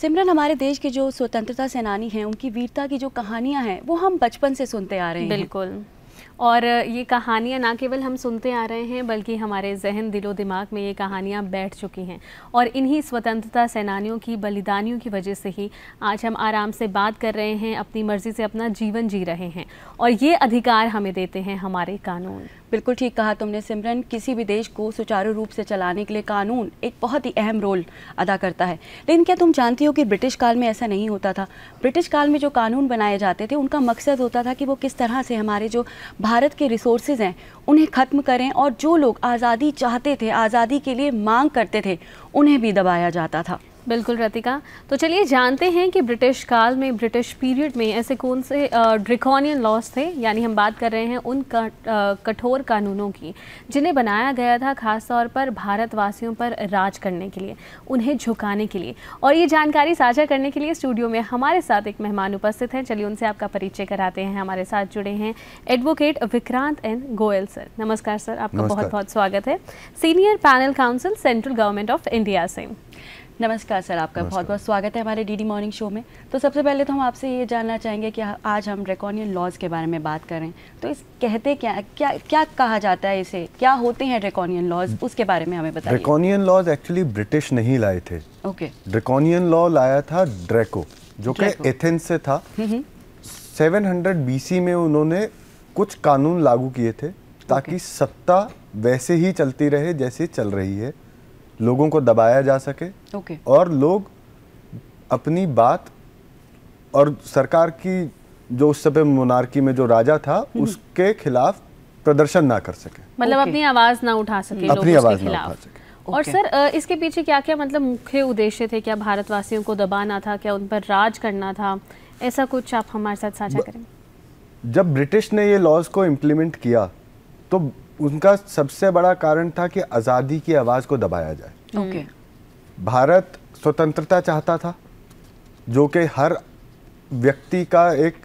सिमरन हमारे देश के जो स्वतंत्रता सेनानी हैं उनकी वीरता की जो कहानियां हैं वो हम बचपन से सुनते आ रहे हैं बिल्कुल और ये कहानियाँ ना केवल हम सुनते आ रहे हैं बल्कि हमारे जहन दिलो दिमाग में ये कहानियाँ बैठ चुकी हैं और इन्हीं स्वतंत्रता सेनानियों की बलिदानियों की वजह से ही आज हम आराम से बात कर रहे हैं अपनी मर्ज़ी से अपना जीवन जी रहे हैं और ये अधिकार हमें देते हैं हमारे कानून बिल्कुल ठीक कहा तुमने सिमरन किसी भी देश को सुचारू रूप से चलाने के लिए कानून एक बहुत ही अहम रोल अदा करता है लेकिन क्या तुम जानती हो कि ब्रिटिश काल में ऐसा नहीं होता था ब्रिटिश काल में जो कानून बनाए जाते थे उनका मकसद होता था कि वो किस तरह से हमारे जो भारत के रिसोर्सेज हैं उन्हें ख़त्म करें और जो लोग आज़ादी चाहते थे आज़ादी के लिए मांग करते थे उन्हें भी दबाया जाता था बिल्कुल रतिका तो चलिए जानते हैं कि ब्रिटिश काल में ब्रिटिश पीरियड में ऐसे कौन से ड्रिकॉनियन लॉस थे यानी हम बात कर रहे हैं उन कठोर कानूनों की जिन्हें बनाया गया था खासतौर पर भारतवासियों पर राज करने के लिए उन्हें झुकाने के लिए और ये जानकारी साझा करने के लिए स्टूडियो में हमारे साथ एक मेहमान उपस्थित हैं चलिए उनसे आपका परिचय कराते हैं हमारे साथ जुड़े हैं advocate Vikrant N Goyal sir नमस्कार सर आपका बहुत बहुत स्वागत है senior panel counsel central government of India से नमस्कार सर आपका बहुत बहुत स्वागत है हमारे डीडी मॉर्निंग शो में तो सबसे पहले तो हम आपसे ये जानना चाहेंगे कि आज हम ड्रेकोनियन लॉज के बारे में बात करें तो इस कहते क्या क्या क्या कहा जाता है इसे क्या होते हैं ड्रेकोनियन हम्म। लॉज उसके बारे में हमें बताइए ड्रेकोनियन लॉज एक्चुअली ब्रिटिश नहीं लाए थे ओके ड्रेकोनियन लॉ लाया था ड्रेको जो कि एथेंस से था हम्म, हम्म। सेवन हंड्रेड बीसी में उन्होंने कुछ कानून लागू किए थे ताकि सत्ता वैसे ही चलती रहे जैसे चल रही है लोगों को दबाया जा सके okay. और लोग अपनी बात और सरकार की जो उस समय मोनार्की में जो राजा था हम्म। उसके खिलाफ प्रदर्शन ना कर सके मतलब okay. अपनी आवाज ना उठा सके अपनी आवाज ना उठा सके Okay. और सर इसके पीछे क्या क्या मतलब मुख्य उद्देश्य थे क्या भारतवासियों को दबाना था क्या उन पर राज करना था ऐसा कुछ आप हमारे साथ साझा करें जब ब्रिटिश ने ये लॉज को इम्प्लीमेंट किया तो उनका सबसे बड़ा कारण था कि आज़ादी की आवाज़ को दबाया जाए ओके भारत स्वतंत्रता चाहता था जो कि हर व्यक्ति का एक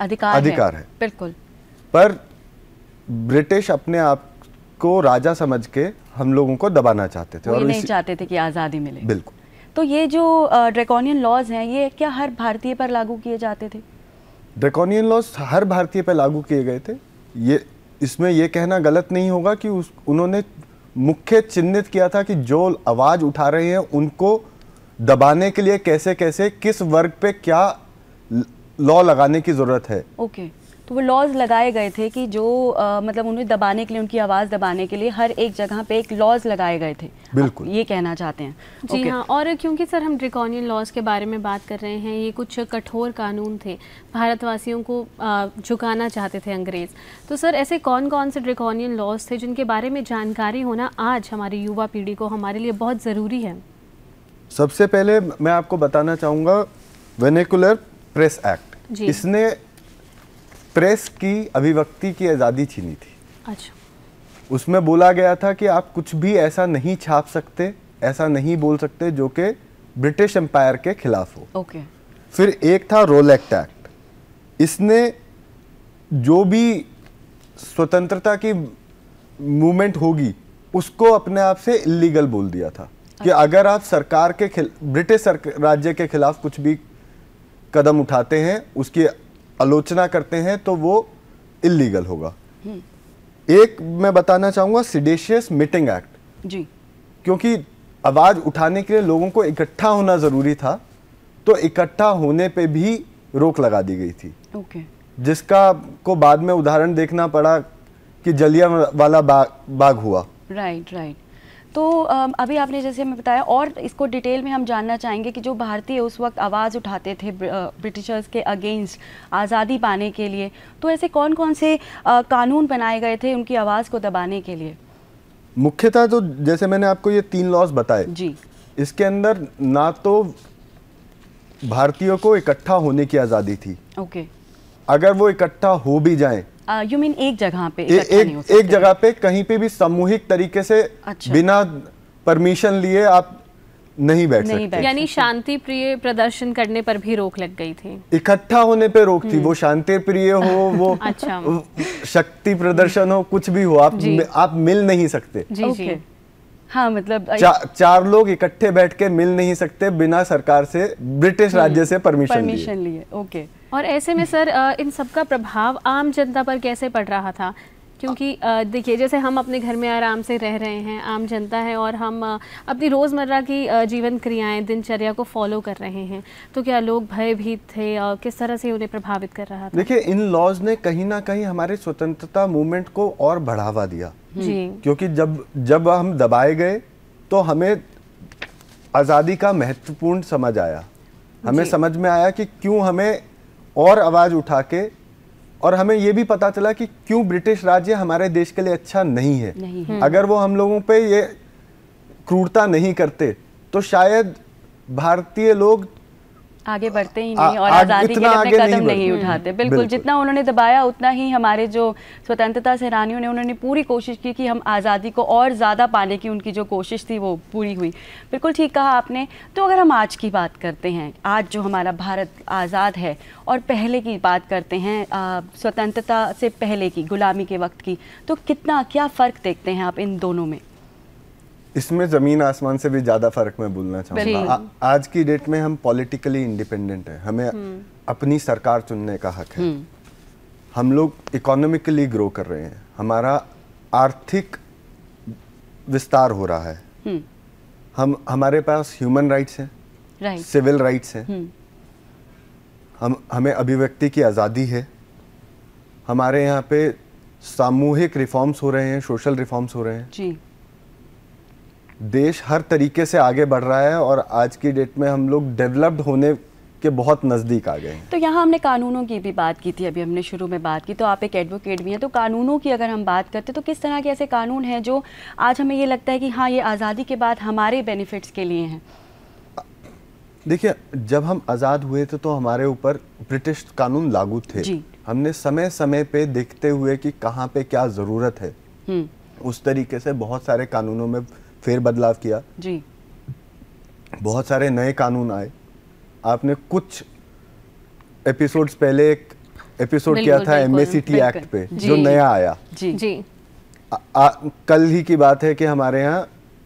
अधिकार अधिकार है, है। बिल्कुल पर ब्रिटिश अपने आप को राजा समझ के हम लोगों को दबाना चाहते थे और नहीं चाहते थे कि आज़ादी मिले बिल्कुल तो ये जो ड्रेकोनियन लॉज हैं ये क्या हर भारतीय पर लागू किए जाते थे ड्रेकोनियन लॉज हर भारतीय पर लागू किए गए थे ये इसमें यह कहना गलत नहीं होगा कि उस उन्होंने मुख्य चिन्हित किया था कि जो आवाज़ उठा रहे हैं उनको दबाने के लिए कैसे कैसे किस वर्ग पे क्या लॉ लगाने की ज़रूरत है ओके okay. तो वो लॉज लगाए गए थे कि जो आ, मतलब उन्हें दबाने के लिए उनकी आवाज़ दबाने के लिए हर एक जगह पे एक लॉज लगाए गए थे बिल्कुल ये कहना चाहते हैं जी okay. हाँ और क्योंकि सर हम ड्रिकॉनियन लॉज के बारे में बात कर रहे हैं ये कुछ कठोर कानून थे भारतवासियों को झुकाना चाहते थे अंग्रेज़ तो सर ऐसे कौन कौन से ड्रिकॉनियन लॉज थे जिनके बारे में जानकारी होना आज हमारी युवा पीढ़ी को हमारे लिए बहुत ज़रूरी है सबसे पहले मैं आपको बताना चाहूँगा वेनेकुलर प्रेस एक्ट इसने प्रेस की अभिव्यक्ति की आज़ादी छीनी थी अच्छा उसमें बोला गया था कि आप कुछ भी ऐसा नहीं छाप सकते ऐसा नहीं बोल सकते जो कि ब्रिटिश एम्पायर के खिलाफ हो ओके फिर एक था रोल एक्ट इसने जो भी स्वतंत्रता की मूवमेंट होगी उसको अपने आप से इलीगल बोल दिया था अच्छा। कि अगर आप सरकार के ब्रिटिश राज्य के खिलाफ कुछ भी कदम उठाते हैं उसकी आलोचना करते हैं तो वो इलीगल होगा हम्म। एक मैं बताना चाहूंगा सिडेशियस मीटिंग एक्ट जी क्योंकि आवाज़ उठाने के लिए लोगों को इकट्ठा होना ज़रूरी था तो इकट्ठा होने पे भी रोक लगा दी गई थी ओके। जिसका को बाद में उदाहरण देखना पड़ा कि जलिया वाला बाग, बाग हुआ राइट राइट तो अभी आपने जैसे हमें बताया और इसको डिटेल में हम जानना चाहेंगे कि जो भारतीय उस वक्त आवाज़ उठाते थे ब्रिटिशर्स के अगेंस्ट आज़ादी पाने के लिए तो ऐसे कौन कौन से कानून बनाए गए थे उनकी आवाज़ को दबाने के लिए मुख्यतः तो जैसे मैंने आपको ये तीन लॉज बताए जी इसके अंदर ना तो भारतीयों को इकट्ठा होने की आज़ादी थी ओके अगर वो इकट्ठा हो भी जाएं यू मीन एक जगह पे एक, एक, एक जगह पे कहीं पे भी सामूहिक तरीके से अच्छा। बिना परमिशन लिए आप नहीं बैठ नहीं सकते यानी शांति प्रिय प्रदर्शन करने पर भी रोक लग गई थी इकट्ठा होने पे रोक थी हम्म। वो शांति प्रिय हो वो अच्छा शक्ति प्रदर्शन हो कुछ भी हो आप आप मिल नहीं सकते जी जी हाँ मतलब चा, चार लोग इकट्ठे बैठ के मिल नहीं सकते बिना सरकार से ब्रिटिश राज्य से परमिशन परमिशन लिए ओके और ऐसे में सर इन सब का प्रभाव आम जनता पर कैसे पड़ रहा था क्योंकि देखिए जैसे हम अपने घर में आराम से रह रहे हैं आम जनता है और हम अपनी रोज़मर्रा की जीवन क्रियाएं दिनचर्या को फॉलो कर रहे हैं तो क्या लोग भयभीत थे और किस तरह से उन्हें प्रभावित कर रहा था देखिए इन लॉज ने कहीं ना कहीं हमारे स्वतंत्रता मूवमेंट को और बढ़ावा दिया जी क्योंकि जब जब हम दबाए गए तो हमें आज़ादी का महत्वपूर्ण समझ आया हमें समझ में आया कि क्यों हमें और आवाज़ उठा के और हमें ये भी पता चला कि क्यों ब्रिटिश राज्य हमारे देश के लिए अच्छा नहीं है, नहीं है। अगर वो हम लोगों पे ये क्रूरता नहीं करते तो शायद भारतीय लोग आगे बढ़ते ही नहीं और आज़ादी के लिए अपने कदम नहीं, नहीं उठाते बिल्कुल, बिल्कुल जितना उन्होंने दबाया उतना ही हमारे जो स्वतंत्रता सेनानियों ने उन्होंने पूरी कोशिश की कि हम आज़ादी को और ज़्यादा पाने की उनकी जो कोशिश थी वो पूरी हुई बिल्कुल ठीक कहा आपने तो अगर हम आज की बात करते हैं आज जो हमारा भारत आज़ाद है और पहले की बात करते हैं स्वतंत्रता से पहले की गुलामी के वक्त की तो कितना क्या फ़र्क देखते हैं आप इन दोनों में इसमें ज़मीन आसमान से भी ज़्यादा फ़र्क मैं बोलना चाहूंगा आज की डेट में हम पॉलिटिकली इंडिपेंडेंट हैं हमें हम्म। अपनी सरकार चुनने का हक है हम्म। हम लोग इकोनॉमिकली ग्रो कर रहे हैं हमारा आर्थिक विस्तार हो रहा है हम्म। हम हमारे पास ह्यूमन राइट्स हैं सिविल राइट्स हैं हम हमें अभिव्यक्ति की आज़ादी है हमारे यहाँ पे सामूहिक रिफॉर्म्स हो रहे हैं सोशल रिफॉर्म्स हो रहे हैं जी देश हर तरीके से आगे बढ़ रहा है और आज की डेट में हम लोग डेवलप्ड होने के बहुत नज़दीक आ गए तो यहाँ हमने कानूनों की भी बात की थी अभी हमने शुरू में बात की तो आप एक एडवोकेट भी हैं तो कानूनों की अगर हम बात करते तो किस तरह के ऐसे कानून हैं जो आज हमें ये लगता है कि हाँ ये आज़ादी के बाद हमारे बेनिफिट्स के लिए हैं देखिए जब हम आज़ाद हुए थे तो हमारे ऊपर ब्रिटिश कानून लागू थे जी। हमने समय समय पे देखते हुए कि कहाँ पे क्या ज़रूरत है हम्म। उस तरीके से बहुत सारे कानूनों में फिर बदलाव किया जी बहुत सारे नए कानून आए आपने कुछ एपिसोड्स पहले एक एपिसोड किया था एम एक्ट पे जो नया आया जी जी आ, आ, कल ही की बात है कि हमारे यहाँ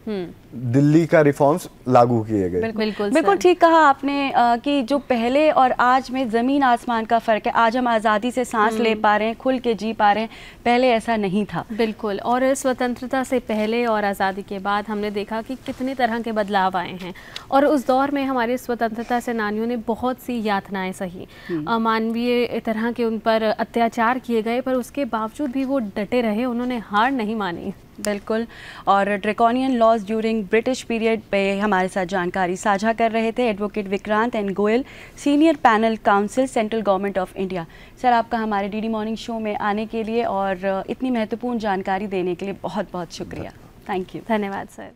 हम्म। दिल्ली का रिफॉर्म्स लागू किए गए बिल्कुल बिल्कुल ठीक कहा आपने आ, कि जो पहले और आज में ज़मीन आसमान का फ़र्क है आज हम आज़ादी से सांस ले हम्म। पा रहे हैं खुल के जी पा रहे हैं पहले ऐसा नहीं था बिल्कुल और स्वतंत्रता से पहले और आज़ादी के बाद हमने देखा कि कितने तरह के बदलाव आए हैं और उस दौर में हमारे स्वतंत्रता सेनानियों ने बहुत सी यातनाएं सही हम्म। मानवीय तरह के उन पर अत्याचार किए गए पर उसके बावजूद भी वो डटे रहे उन्होंने हार नहीं मानी बिल्कुल और draconian laws during British period पे हमारे साथ जानकारी साझा कर रहे थे advocate Vikrant N Goyal senior panel counsel central government of India sir आपका हमारे डीडी मॉर्निंग शो में आने के लिए और इतनी महत्वपूर्ण जानकारी देने के लिए बहुत बहुत शुक्रिया थैंक यू धन्यवाद सर